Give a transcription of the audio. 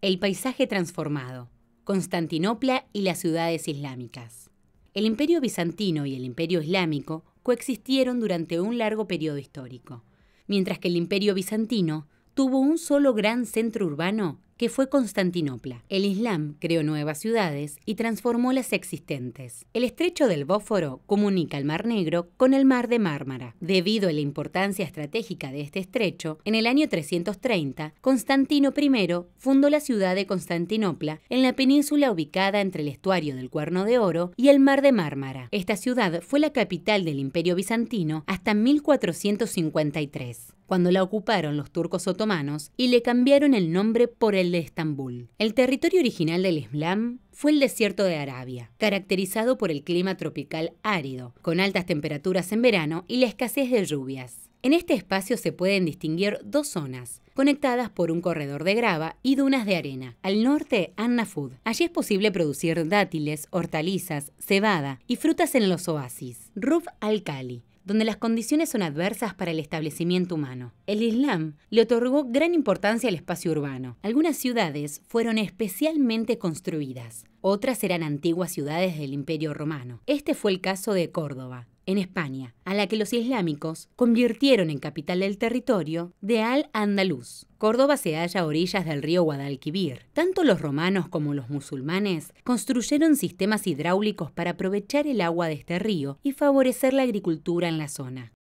El paisaje transformado, Constantinopla y las ciudades islámicas. El imperio bizantino y el imperio islámico coexistieron durante un largo periodo histórico, mientras que el imperio bizantino tuvo un solo gran centro urbano que fue Constantinopla. El Islam creó nuevas ciudades y transformó las existentes. El estrecho del Bósforo comunica el Mar Negro con el Mar de Mármara. Debido a la importancia estratégica de este estrecho, en el año 330, Constantino I fundó la ciudad de Constantinopla en la península ubicada entre el estuario del Cuerno de Oro y el Mar de Mármara. Esta ciudad fue la capital del Imperio Bizantino hasta 1453, cuando la ocuparon los turcos otomanos y le cambiaron el nombre por el de Estambul. El territorio original del Islam fue el desierto de Arabia, caracterizado por el clima tropical árido, con altas temperaturas en verano y la escasez de lluvias. En este espacio se pueden distinguir dos zonas, conectadas por un corredor de grava y dunas de arena. Al norte, Anna Food. Allí es posible producir dátiles, hortalizas, cebada y frutas en los oasis. Ruf al-Khali donde las condiciones son adversas para el establecimiento humano. El Islam le otorgó gran importancia al espacio urbano. Algunas ciudades fueron especialmente construidas, otras eran antiguas ciudades del Imperio Romano. Este fue el caso de Córdoba, en España, a la que los islámicos convirtieron en capital del territorio de Al-Andalus. Córdoba se halla a orillas del río Guadalquivir. Tanto los romanos como los musulmanes construyeron sistemas hidráulicos para aprovechar el agua de este río y favorecer la agricultura en la zona.